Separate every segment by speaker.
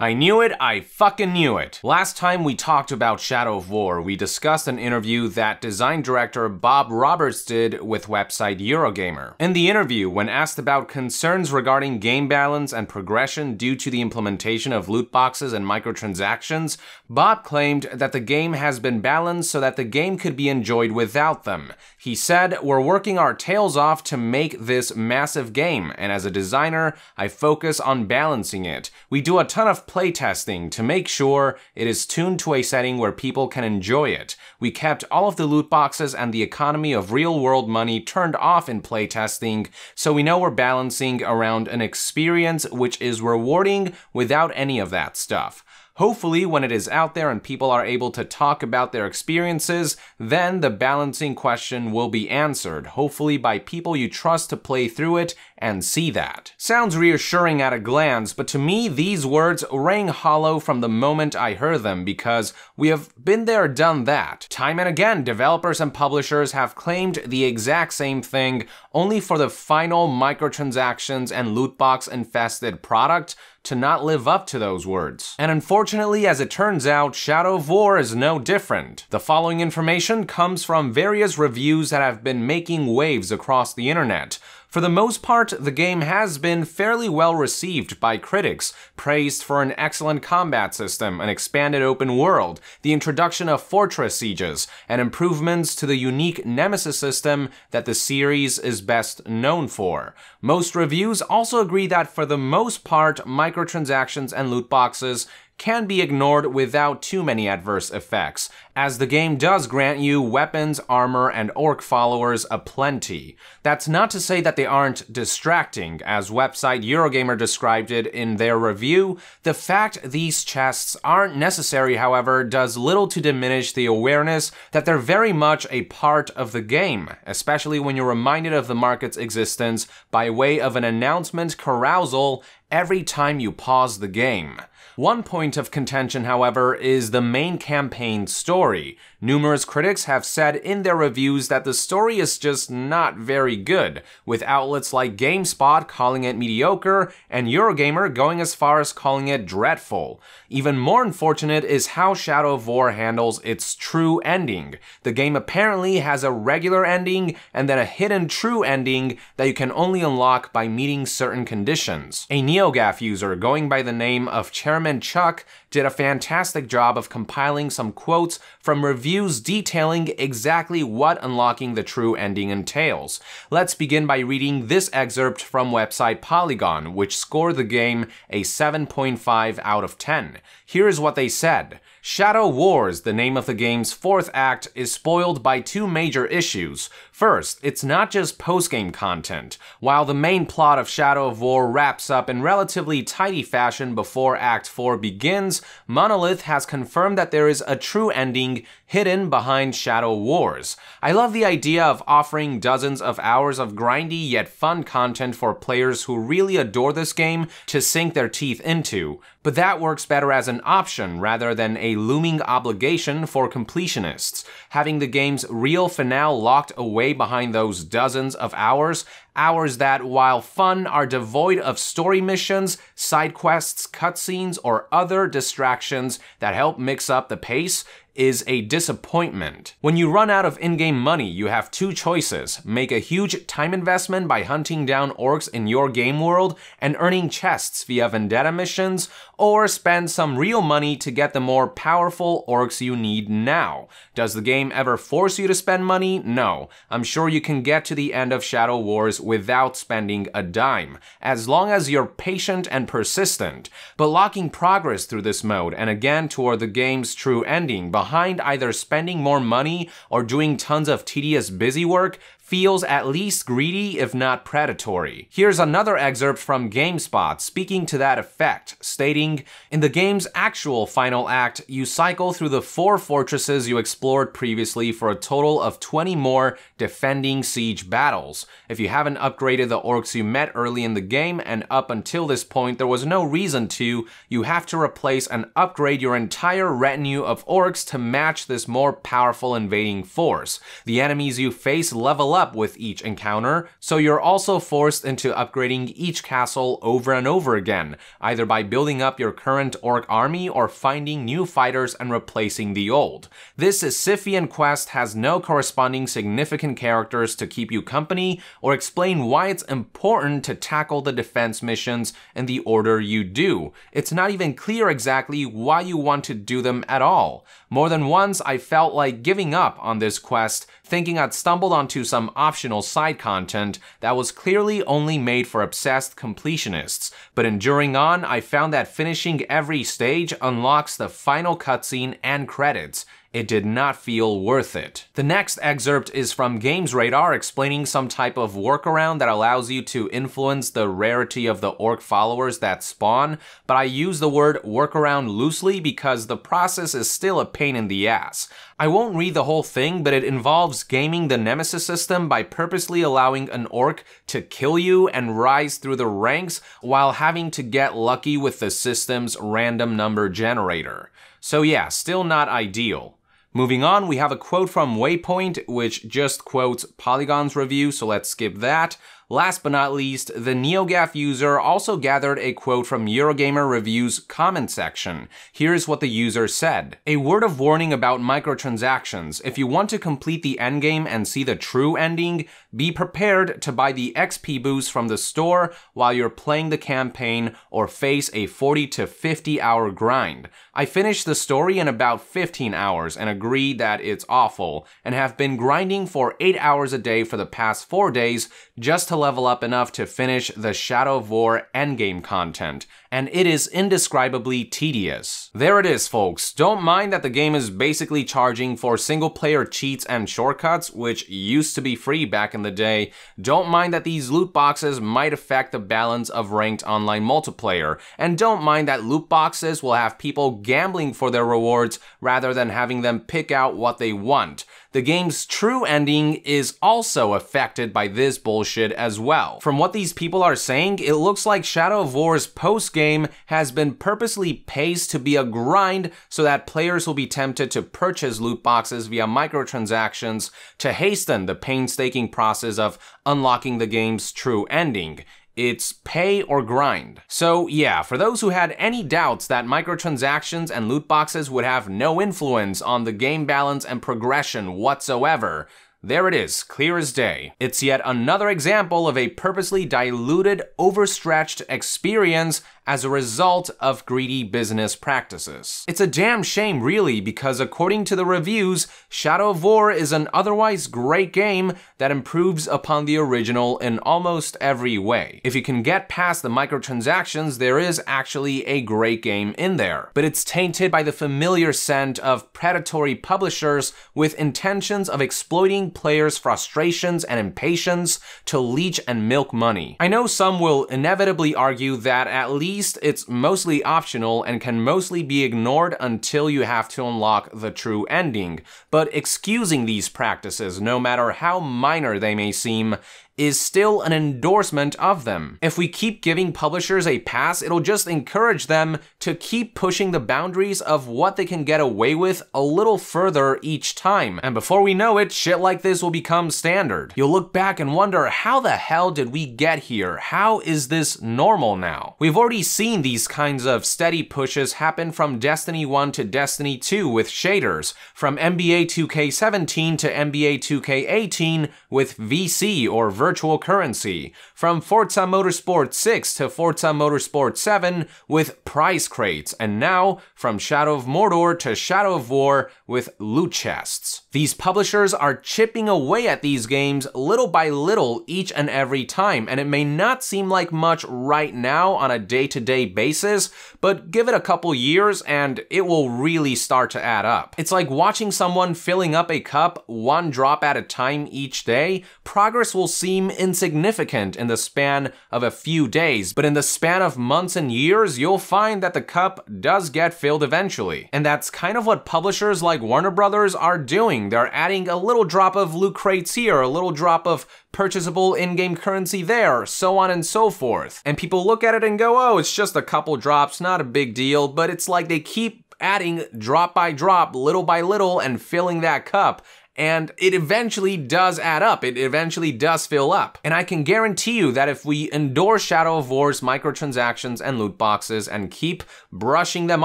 Speaker 1: I knew it, I fucking knew it. Last time we talked about Shadow of War, we discussed an interview that design director Bob Roberts did with website Eurogamer. In the interview, when asked about concerns regarding game balance and progression due to the implementation of loot boxes and microtransactions, Bob claimed that the game has been balanced so that the game could be enjoyed without them. He said, we're working our tails off to make this massive game, and as a designer, I focus on balancing it. We do a ton of playtesting to make sure it is tuned to a setting where people can enjoy it. We kept all of the loot boxes and the economy of real world money turned off in playtesting, so we know we're balancing around an experience which is rewarding without any of that stuff. Hopefully, when it is out there and people are able to talk about their experiences, then the balancing question will be answered, hopefully by people you trust to play through it and see that. Sounds reassuring at a glance, but to me, these words rang hollow from the moment I heard them because we have been there, done that. Time and again, developers and publishers have claimed the exact same thing, only for the final microtransactions and loot box infested product to not live up to those words. And unfortunately, as it turns out, Shadow of War is no different. The following information comes from various reviews that have been making waves across the internet. For the most part, the game has been fairly well received by critics, praised for an excellent combat system, an expanded open world, the introduction of fortress sieges, and improvements to the unique Nemesis system that the series is best known for. Most reviews also agree that for the most part, microtransactions and loot boxes can be ignored without too many adverse effects, as the game does grant you weapons, armor, and orc followers aplenty. That's not to say that they aren't distracting, as website Eurogamer described it in their review. The fact these chests aren't necessary, however, does little to diminish the awareness that they're very much a part of the game, especially when you're reminded of the market's existence by way of an announcement carousal every time you pause the game. One point of contention, however, is the main campaign story, Numerous critics have said in their reviews that the story is just not very good, with outlets like GameSpot calling it mediocre and Eurogamer going as far as calling it dreadful. Even more unfortunate is how Shadow of War handles its true ending. The game apparently has a regular ending and then a hidden true ending that you can only unlock by meeting certain conditions. A NeoGAF user going by the name of Chairman Chuck did a fantastic job of compiling some quotes from reviews reviews detailing exactly what unlocking the true ending entails. Let's begin by reading this excerpt from website Polygon, which scored the game a 7.5 out of 10. Here is what they said. Shadow Wars, the name of the game's fourth act, is spoiled by two major issues. First, it's not just post-game content. While the main plot of Shadow of War wraps up in relatively tidy fashion before Act 4 begins, Monolith has confirmed that there is a true ending hidden behind Shadow Wars. I love the idea of offering dozens of hours of grindy yet fun content for players who really adore this game to sink their teeth into, but that works better as an option rather than a a looming obligation for completionists, having the game's real finale locked away behind those dozens of hours hours that, while fun, are devoid of story missions, side quests, cutscenes, or other distractions that help mix up the pace is a disappointment. When you run out of in-game money, you have two choices. Make a huge time investment by hunting down orcs in your game world and earning chests via vendetta missions, or spend some real money to get the more powerful orcs you need now. Does the game ever force you to spend money? No. I'm sure you can get to the end of Shadow Wars without spending a dime, as long as you're patient and persistent. But locking progress through this mode and again toward the game's true ending behind either spending more money or doing tons of tedious busy work feels at least greedy, if not predatory. Here's another excerpt from GameSpot speaking to that effect, stating, In the game's actual final act, you cycle through the four fortresses you explored previously for a total of 20 more defending siege battles. If you haven't upgraded the orcs you met early in the game, and up until this point there was no reason to, you have to replace and upgrade your entire retinue of orcs to match this more powerful invading force. The enemies you face level up up with each encounter, so you're also forced into upgrading each castle over and over again, either by building up your current orc army or finding new fighters and replacing the old. This Scythian quest has no corresponding significant characters to keep you company or explain why it's important to tackle the defense missions in the order you do. It's not even clear exactly why you want to do them at all. More than once, I felt like giving up on this quest, thinking I'd stumbled onto some some optional side content that was clearly only made for obsessed completionists, but in On, I found that finishing every stage unlocks the final cutscene and credits, it did not feel worth it. The next excerpt is from Games Radar explaining some type of workaround that allows you to influence the rarity of the orc followers that spawn, but I use the word workaround loosely because the process is still a pain in the ass. I won't read the whole thing, but it involves gaming the Nemesis system by purposely allowing an orc to kill you and rise through the ranks while having to get lucky with the system's random number generator. So yeah, still not ideal. Moving on, we have a quote from Waypoint, which just quotes Polygon's review, so let's skip that. Last but not least, the NeoGAF user also gathered a quote from Eurogamer Review's comment section. Here's what the user said. A word of warning about microtransactions. If you want to complete the endgame and see the true ending, be prepared to buy the XP boost from the store while you're playing the campaign or face a 40 to 50 hour grind. I finished the story in about 15 hours and agree that it's awful and have been grinding for 8 hours a day for the past 4 days just to level up enough to finish the Shadow of War endgame content and it is indescribably tedious. There it is folks, don't mind that the game is basically charging for single player cheats and shortcuts which used to be free back in in the day, don't mind that these loot boxes might affect the balance of ranked online multiplayer, and don't mind that loot boxes will have people gambling for their rewards rather than having them pick out what they want. The game's true ending is also affected by this bullshit as well. From what these people are saying, it looks like Shadow of War's post-game has been purposely paced to be a grind so that players will be tempted to purchase loot boxes via microtransactions to hasten the painstaking process process of unlocking the game's true ending. It's pay or grind. So yeah, for those who had any doubts that microtransactions and loot boxes would have no influence on the game balance and progression whatsoever, there it is, clear as day. It's yet another example of a purposely diluted, overstretched experience as a result of greedy business practices. It's a damn shame really because according to the reviews, Shadow of War is an otherwise great game that improves upon the original in almost every way. If you can get past the microtransactions, there is actually a great game in there. But it's tainted by the familiar scent of predatory publishers with intentions of exploiting players' frustrations and impatience to leech and milk money. I know some will inevitably argue that at least least, it's mostly optional and can mostly be ignored until you have to unlock the true ending. But excusing these practices, no matter how minor they may seem, is still an endorsement of them. If we keep giving publishers a pass, it'll just encourage them to keep pushing the boundaries of what they can get away with a little further each time. And before we know it, shit like this will become standard. You'll look back and wonder, how the hell did we get here? How is this normal now? We've already seen these kinds of steady pushes happen from Destiny 1 to Destiny 2 with shaders, from NBA 2K17 to NBA 2K18 with VC or Virtual virtual currency, from Forza Motorsport 6 to Forza Motorsport 7 with prize crates, and now from Shadow of Mordor to Shadow of War with loot chests. These publishers are chipping away at these games little by little each and every time, and it may not seem like much right now on a day-to-day -day basis, but give it a couple years and it will really start to add up. It's like watching someone filling up a cup one drop at a time each day, progress will seem seem insignificant in the span of a few days, but in the span of months and years, you'll find that the cup does get filled eventually. And that's kind of what publishers like Warner Brothers are doing. They're adding a little drop of loot crates here, a little drop of purchasable in-game currency there, so on and so forth. And people look at it and go, oh, it's just a couple drops, not a big deal, but it's like they keep adding drop by drop, little by little, and filling that cup and it eventually does add up. It eventually does fill up. And I can guarantee you that if we endorse Shadow of War's microtransactions and loot boxes and keep brushing them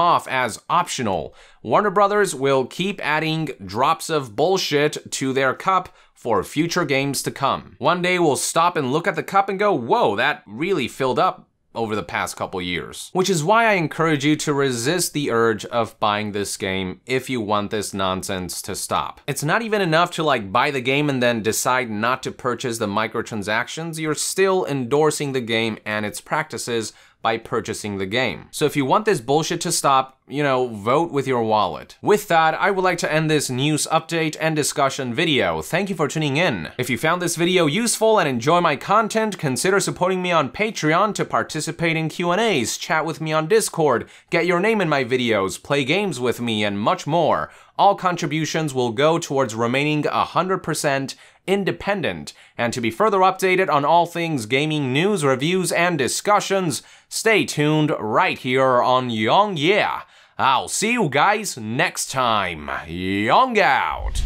Speaker 1: off as optional, Warner Brothers will keep adding drops of bullshit to their cup for future games to come. One day we'll stop and look at the cup and go, whoa, that really filled up over the past couple years. Which is why I encourage you to resist the urge of buying this game if you want this nonsense to stop. It's not even enough to like buy the game and then decide not to purchase the microtransactions, you're still endorsing the game and its practices by purchasing the game. So if you want this bullshit to stop, you know, vote with your wallet. With that, I would like to end this news update and discussion video. Thank you for tuning in. If you found this video useful and enjoy my content, consider supporting me on Patreon to participate in Q&As, chat with me on Discord, get your name in my videos, play games with me, and much more. All contributions will go towards remaining 100% independent. And to be further updated on all things gaming news, reviews, and discussions, stay tuned right here on Young Yeah. I'll see you guys next time. Young out!